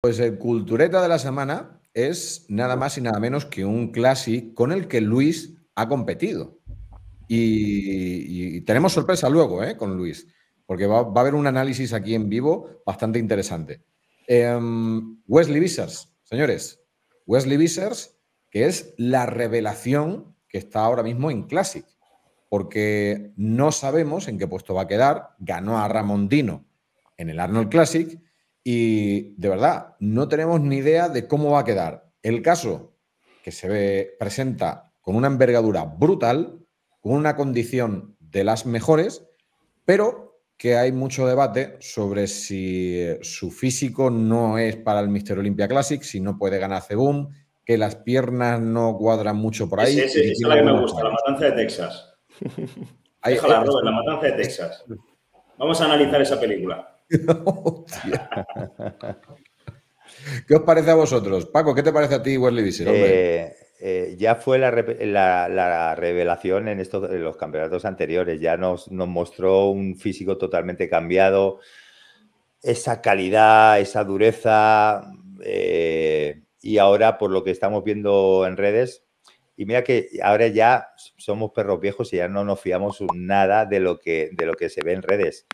Pues el cultureta de la semana es nada más y nada menos que un classic con el que Luis ha competido. Y, tenemos sorpresa luego ¿eh? con Luis, porque va, a haber un análisis aquí en vivo bastante interesante. Em, Wesley Vissers, señores. Wesley Vissers, que es la revelación que está ahora mismo en Classic, porque no sabemos en qué puesto va a quedar. Ganó a Ramondino en el Arnold Classic y de verdad, no tenemos ni idea de cómo va a quedar. El caso que se ve, presenta con una envergadura brutal, con una condición de las mejores, pero que hay mucho debate sobre si eh, su físico no es para el Mr. Olympia Classic, si no puede ganar Cebum, que las piernas no cuadran mucho por ahí. Sí, sí, es la que me gusta, la matanza de Texas. Déjala, la matanza de Texas. Vamos a analizar esa película. ¿Qué os parece a vosotros? Paco, ¿qué te parece a ti Wesley eh, eh, ya fue la, revelación en, estos, los campeonatos anteriores, ya nos, mostró un físico totalmente cambiado, esa calidad, esa dureza, eh, y ahora por lo que estamos viendo en redes, y mira que ahora ya somos perros viejos y ya no nos fiamos nada de lo que, de lo que se ve en redes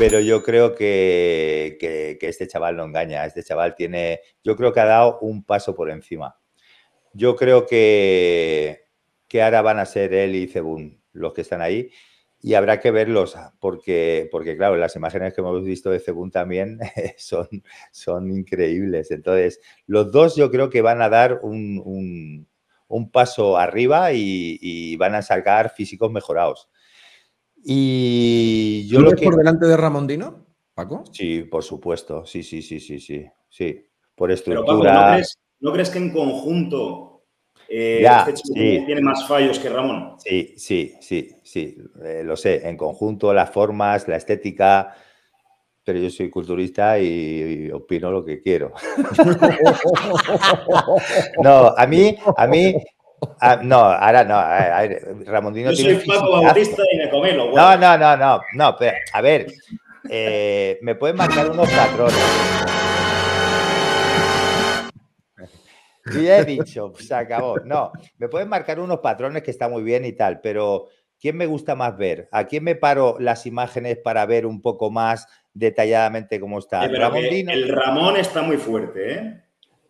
pero yo creo que, que, este chaval no engaña, este chaval tiene, yo creo que ha dado un paso por encima. Yo creo que, que ahora van a ser él y Cebun los que están ahí y habrá que verlos, porque, porque claro, las imágenes que hemos visto de Cebun también son, son increíbles. Entonces, los dos yo creo que van a dar un, un, paso arriba y, y van a sacar físicos mejorados. Y yo lo que... por delante de Ramondino, Paco? Sí, por supuesto. Sí, sí, sí, sí, sí. Sí. Por estructura. Pero Paco, ¿no, crees, que en conjunto eh, este tiene más fallos que Ramón? Sí, sí, sí, sí. Eh, lo sé. En conjunto, las formas, la estética. Pero yo soy culturista y, y opino lo que quiero. no, a mí, a mí Ah, no, ahora no. A ver, Ramondino Yo tiene soy Paco Bautista y me No, no, no, no, no. Pero, a ver, eh, me pueden marcar unos patrones. Ya he dicho, se acabó. No, me pueden marcar unos patrones que está muy bien y tal, pero ¿quién me gusta más ver? ¿A quién me paro las imágenes para ver un poco más detalladamente cómo está? Eh, el Ramón está muy fuerte, ¿eh?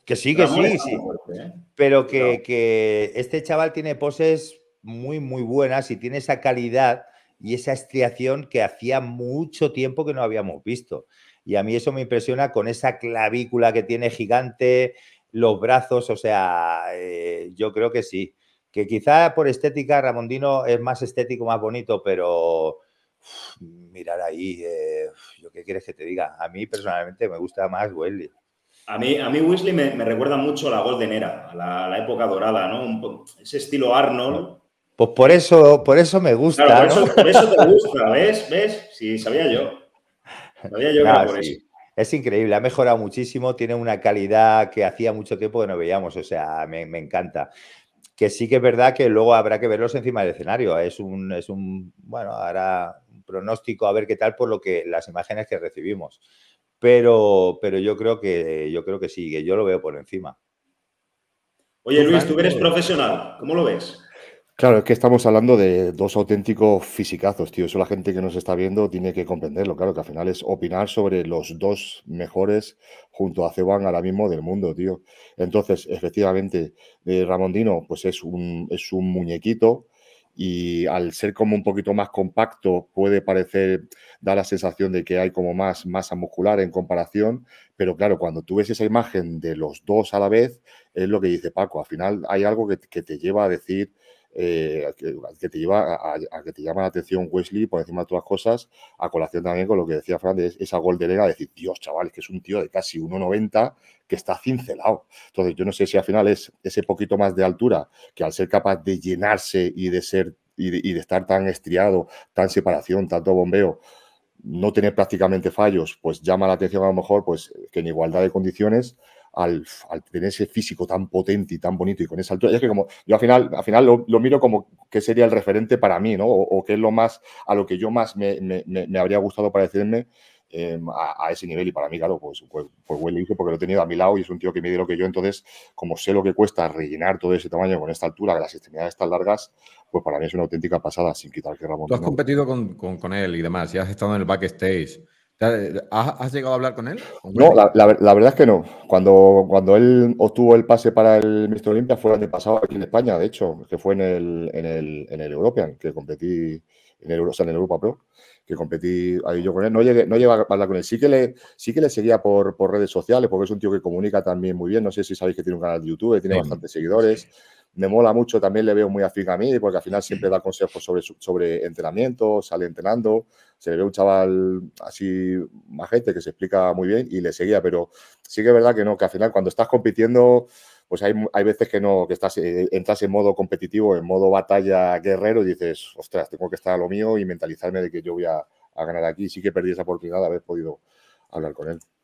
Que sí, que sí, sí. ¿eh? Pero que, este chaval tiene poses muy, muy buenas y tiene esa calidad y esa estriación que hacía mucho tiempo que no habíamos visto. Y a mí eso me impresiona con esa clavícula que tiene gigante, los brazos, o sea, eh, yo creo que sí. Que quizá por estética Ramondino es más estético, más bonito, pero mirar ahí, eh, yo qué quieres que te diga. A mí personalmente me gusta más Welly. A mí, a mí Weasley me, recuerda mucho a la Golden Era, a la, época dorada, ¿no? ese estilo Arnold. Pues por eso, por eso me gusta. por, eso, te gusta, ¿ves? ¿Ves? Sí, sabía yo. Sabía yo que por eso. Es increíble, ha mejorado muchísimo, tiene una calidad que hacía mucho tiempo que no veíamos, o sea, me, encanta que sí que es verdad que luego habrá que verlos encima del escenario. Es un, es un bueno, ahora un pronóstico a ver qué tal por lo que las imágenes que recibimos pero, pero yo creo que yo creo que sí, yo lo veo por encima. Oye Luis, tú eres profesional, ¿cómo lo ves? Claro, es que estamos hablando de dos auténticos fisicazos, tío. Eso la gente que nos está viendo tiene que comprenderlo, claro, que al final es opinar sobre los dos mejores junto a Ceban ahora mismo del mundo, tío. Entonces, efectivamente, eh, Ramondino, pues es un, es un muñequito, y al ser como un poquito más compacto puede parecer, da la sensación de que hay como más masa muscular en comparación, pero claro, cuando tú ves esa imagen de los dos a la vez, es lo que dice Paco, al final hay algo que, que te lleva a decir, eh, que, te lleva a, que te llama la atención Wesley por encima de todas cosas, a colación también con lo que decía Fran, de esa gol de Lega, decir, Dios, chavales, que es un tío de casi 1,90 que está cincelado. Entonces, yo no sé si al final es ese poquito más de altura, que al ser capaz de llenarse y de ser y de, y de estar tan estriado, tan separación, tanto bombeo, no tener prácticamente fallos, pues llama la atención a lo mejor pues que en igualdad de condiciones al, tener ese físico tan potente y tan bonito y con esa altura. que como yo al final, al final lo, miro como que sería el referente para mí, ¿no? O, que es lo más, a lo que yo más me, habría gustado parecerme. Em, a, ese nivel y para mí, claro, pues, pues, pues porque lo he tenido a mi lado y es un tío que mide lo que yo, entonces como sé lo que cuesta rellenar todo ese tamaño con esta altura, de las extremidades tan largas, pues para mí es una auténtica pasada, sin quitar que Ramón... Tú has competido con, con, él y demás, y has estado en el backstage, ¿Has llegado a hablar con él? no, la, verdad es que no. Cuando, cuando él obtuvo el pase para el Mister Olimpia fue el año pasado aquí en España, de hecho, que fue en el, en el, European, que competí en el, en Europa Pro, que competí ahí yo con él. No llegué, no a hablar con él. Sí que le, sí que le seguía por, por redes sociales, porque es un tío que comunica también muy bien. No sé si sabéis que tiene un canal de YouTube, tiene bastantes seguidores me mola mucho, también le veo muy afín a mí, porque al final siempre da consejos sobre, sobre entrenamiento, sale entrenando, se le ve un chaval así majete que se explica muy bien y le seguía, pero sí que es verdad que no, que al final cuando estás compitiendo, pues hay, hay veces que no, que estás, eh, entras en modo competitivo, en modo batalla guerrero y dices, ostras, tengo que estar a lo mío y mentalizarme de que yo voy a, a ganar aquí. Sí que perdí esa oportunidad de haber podido hablar con él.